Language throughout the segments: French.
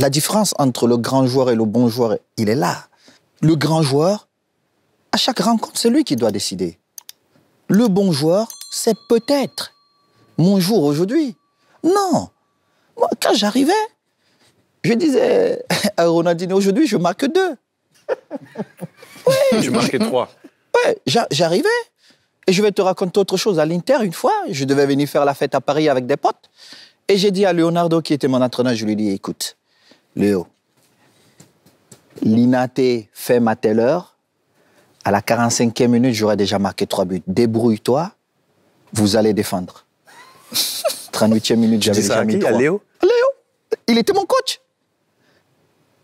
La différence entre le grand joueur et le bon joueur, il est là. Le grand joueur, à chaque rencontre, c'est lui qui doit décider. Le bon joueur, c'est peut-être mon jour aujourd'hui. Non. Moi, quand j'arrivais, je disais à Ronaldinho, aujourd'hui, je marque deux. Oui. Je marquais trois. Oui, j'arrivais. Et je vais te raconter autre chose. À l'Inter, une fois, je devais venir faire la fête à Paris avec des potes. Et j'ai dit à Leonardo, qui était mon entraîneur, je lui ai dit, écoute, Léo, l'Inaté fait ma telle heure. À la 45e minute, j'aurais déjà marqué trois buts. Débrouille-toi, vous allez défendre. 38e minute, j'avais déjà mis trois. Léo Léo Il était mon coach.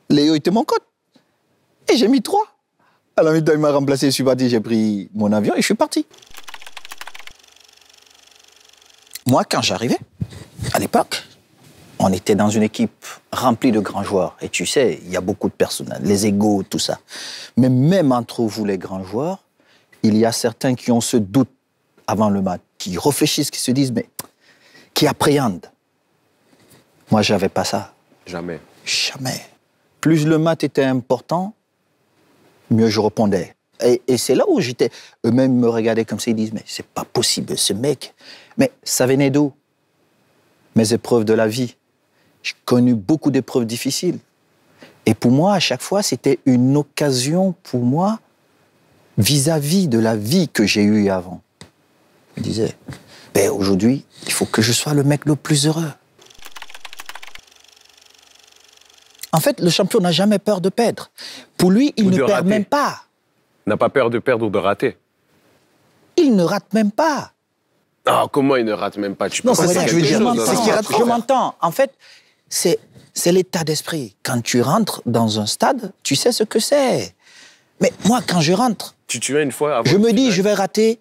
Léo était mon coach. Et j'ai mis trois. À la minute il m'a remplacé, je suis parti, j'ai pris mon avion et je suis parti. Moi, quand j'arrivais, à l'époque, on était dans une équipe remplie de grands joueurs. Et tu sais, il y a beaucoup de personnes, les égaux, tout ça. Mais même entre vous, les grands joueurs, il y a certains qui ont ce doute avant le match, qui réfléchissent, qui se disent, mais qui appréhendent. Moi, j'avais pas ça. Jamais. Jamais. Plus le match était important, mieux je répondais. Et, c'est là où j'étais. Eux-mêmes me regardaient comme ça, ils disent, mais c'est pas possible, ce mec. Mais ça venait d'où Mes épreuves de la vie, j'ai connu beaucoup d'épreuves difficiles. Et pour moi, à chaque fois, c'était une occasion pour moi vis-à-vis de la vie que j'ai eue avant. Je me disais, ben aujourd'hui, il faut que je sois le mec le plus heureux. En fait, le champion n'a jamais peur de perdre. Pour lui, il ne perd même pas. N'a pas peur de perdre ou de rater. Il ne rate même pas. Ah, comment il ne rate même pas que je Je hein. m'entends. En fait, c'est l'état d'esprit. Quand tu rentres dans un stade, tu sais ce que c'est. Mais moi, quand je rentre, tu, tu une fois je me dis, je vais rater.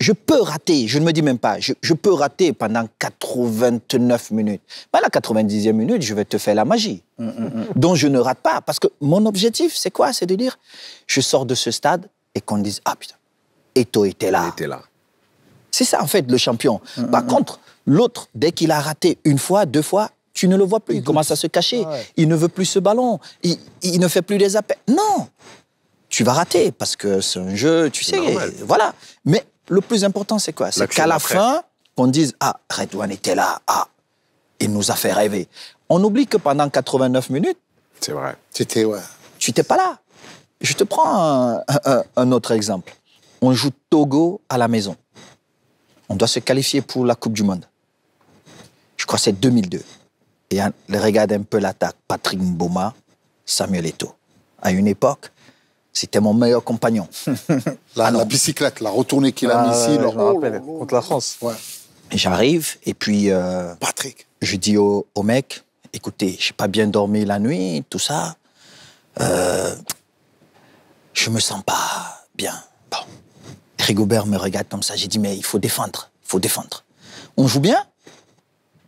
Je peux rater, je ne me dis même pas, je, peux rater pendant 89 minutes. Mais à la 90e minute, je vais te faire la magie, mm, mm, mm. Donc, je ne rate pas. Parce que mon objectif, c'est quoi C'est de dire, je sors de ce stade et qu'on dise, ah putain, Eto était là. là. C'est ça, en fait, le champion. Par contre, l'autre, dès qu'il a raté une fois, deux fois, tu ne le vois plus. Il, commence à se cacher. Ah il ne veut plus ce ballon. Il, ne fait plus les appels. Non Tu vas rater parce que c'est un jeu, tu sais. Voilà. Mais le plus important, c'est quoi C'est qu'à la fin, qu'on dise Ah, Redouane était là. Ah, il nous a fait rêver. On oublie que pendant 89 minutes. C'est vrai. étais, ouais. Tu n'étais pas là. Je te prends un, un autre exemple. On joue Togo à la maison. On doit se qualifier pour la Coupe du Monde. Je crois que c'est 2002. Et regarde un peu l'attaque. Patrick Mboma, Samuel Eto. À une époque, c'était mon meilleur compagnon. la, bicyclette, la retournée qu'il a ah, mis ici. Je oh, rappelle, contre la France. J'arrive et puis... Euh, Patrick. Je dis au, mec, écoutez, je n'ai pas bien dormi la nuit, tout ça. Euh, je me sens pas bien. Bon. Rigobert me regarde comme ça. J'ai dit, mais il faut défendre. Il faut défendre. On joue bien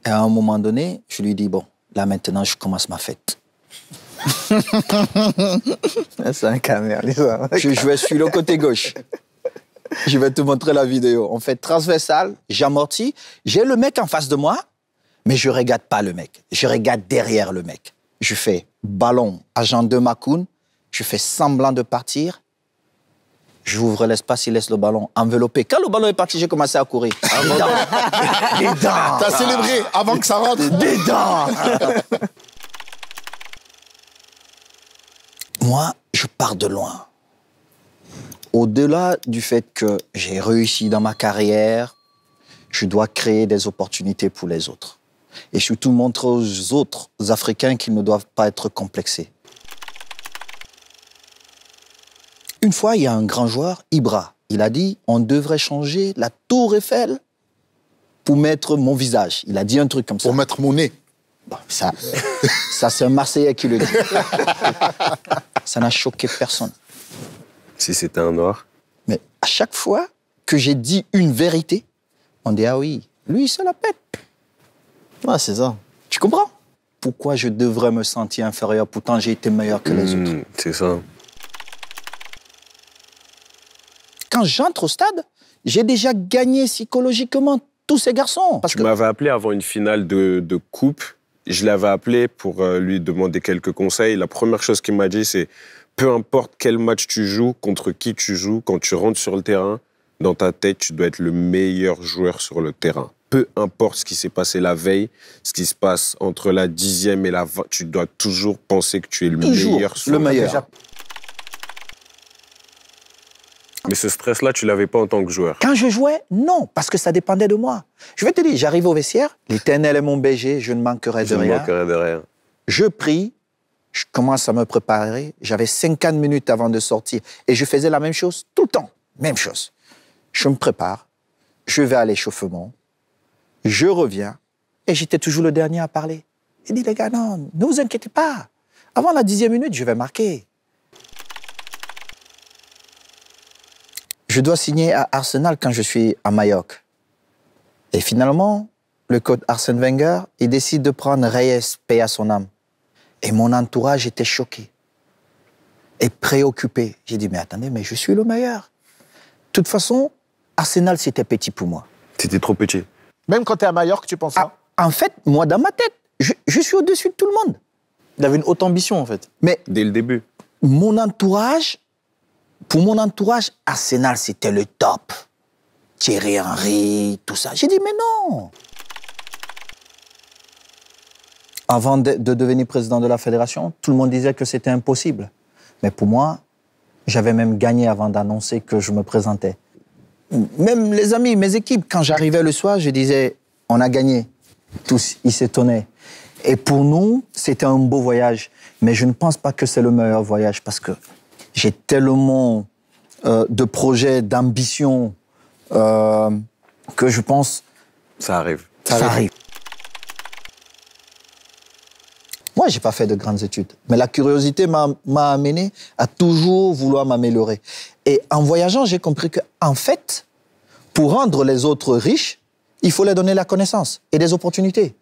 et à un moment donné, je lui dis, bon, là maintenant, je commence ma fête. C'est un les je, je, vais suivre le côté gauche. Je vais te montrer la vidéo. On fait transversal, j'amortis. J'ai le mec en face de moi, mais je regarde pas le mec. Je regarde derrière le mec. Je fais ballon, agent de Macoun. Je fais semblant de partir. J'ouvre l'espace, il laisse le ballon enveloppé. Quand le ballon est parti, j'ai commencé à courir. Des dents. T'as célébré avant que ça rentre. Des Moi, je pars de loin. Au-delà du fait que j'ai réussi dans ma carrière, je dois créer des opportunités pour les autres. Et surtout montrer aux autres Africains qu'ils ne doivent pas être complexés. Une fois, il y a un grand joueur, Ibra. Il a dit on devrait changer la tour Eiffel pour mettre mon visage. Il a dit un truc comme ça. Pour mettre mon nez. ça, ça c'est un Marseillais qui le dit. ça n'a choqué personne. Si c'était un noir. Mais à chaque fois que j'ai dit une vérité, on dit ah oui, lui il se la pète. Ouais, c'est ça. Tu comprends Pourquoi je devrais me sentir inférieur Pourtant j'ai été meilleur que les hmm, autres. C'est ça. quand j'entre au stade, j'ai déjà gagné psychologiquement tous ces garçons. Parce tu m'avais appelé avant une finale de, coupe. Je l'avais appelé pour euh, lui demander quelques conseils. La première chose qu'il m'a dit, c'est peu importe quel match tu joues, contre qui tu joues, quand tu rentres sur le terrain, dans ta tête, tu dois être le meilleur joueur sur le terrain. Peu importe ce qui s'est passé la veille, ce qui se passe entre la dixième et la 20, tu dois toujours penser que tu es le meilleur. Sur le, le mais ce stress-là, tu l'avais pas en tant que joueur Quand je jouais, non, parce que ça dépendait de moi. Je vais te dire, j'arrive au vestiaire, l'éternel est mon BG, je ne manquerai de rien. Je ne manquerai de rien. Je prie, je commence à me préparer. J'avais 50 minutes avant de sortir et je faisais la même chose tout le temps, même chose. Je me prépare, je vais à l'échauffement, je reviens et j'étais toujours le dernier à parler. Il dit, les gars, non, ne vous inquiétez pas. Avant la dixième minute, je vais marquer. je dois signer à Arsenal quand je suis à Mallorca. Et finalement, le code Arsène Wenger, il décide de prendre Reyes, paye à son âme. Et mon entourage était choqué et préoccupé. J'ai dit, mais attendez, mais je suis le meilleur. De toute façon, Arsenal, c'était petit pour moi. C'était trop petit. Même quand tu es à Mallorca, tu penses ça ah, En fait, moi, dans ma tête, je, suis au-dessus de tout le monde. Il avait une haute ambition, en fait. Mais. Dès le début. Mon entourage pour mon entourage, Arsenal, c'était le top. Thierry Henry, tout ça. J'ai dit, mais non Avant de, devenir président de la fédération, tout le monde disait que c'était impossible. Mais pour moi, j'avais même gagné avant d'annoncer que je me présentais. Même les amis, mes équipes, quand j'arrivais le soir, je disais, on a gagné. Tous, ils s'étonnaient. Et pour nous, c'était un beau voyage. Mais je ne pense pas que c'est le meilleur voyage parce que j'ai tellement euh, de projets, d'ambitions euh, que je pense. Ça arrive. Ça, arrive. Moi, j'ai pas fait de grandes études, mais la curiosité m'a amené à toujours vouloir m'améliorer. Et en voyageant, j'ai compris que, en fait, pour rendre les autres riches, il faut leur donner la connaissance et des opportunités.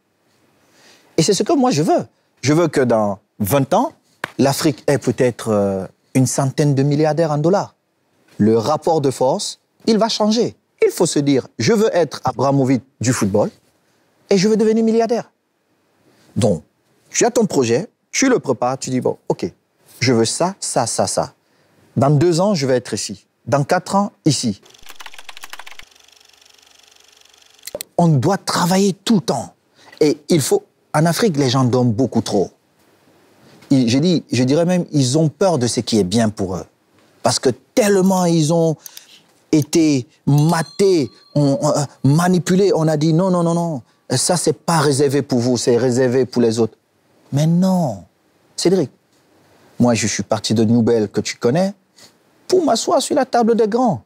Et c'est ce que moi je veux. Je veux que dans 20 ans, l'Afrique ait peut-être euh, une centaine de milliardaires en dollars. Le rapport de force, il va changer. Il faut se dire, je veux être Abramovic du football et je veux devenir milliardaire. Donc, tu as ton projet, tu le prépares, tu dis, bon, ok, je veux ça, ça, ça, ça. Dans deux ans, je vais être ici. Dans quatre ans, ici. On doit travailler tout le temps. Et il faut, en Afrique, les gens donnent beaucoup trop je, dirais même, ils ont peur de ce qui est bien pour eux. Parce que tellement ils ont été matés, manipulés, on a dit non, non, non, non, ça c'est pas réservé pour vous, c'est réservé pour les autres. Mais non, Cédric, moi je suis parti de Nouvelle que tu connais pour m'asseoir sur la table des grands.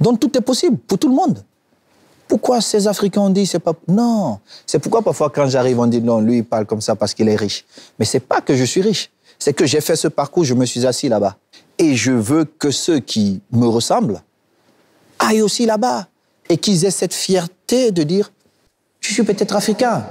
Donc tout est possible pour tout le monde pourquoi ces Africains ont dit c'est pas non C'est pourquoi parfois quand j'arrive on dit non lui il parle comme ça parce qu'il est riche. Mais c'est pas que je suis riche, c'est que j'ai fait ce parcours, je me suis assis là-bas et je veux que ceux qui me ressemblent aillent aussi là-bas et qu'ils aient cette fierté de dire je suis peut-être africain,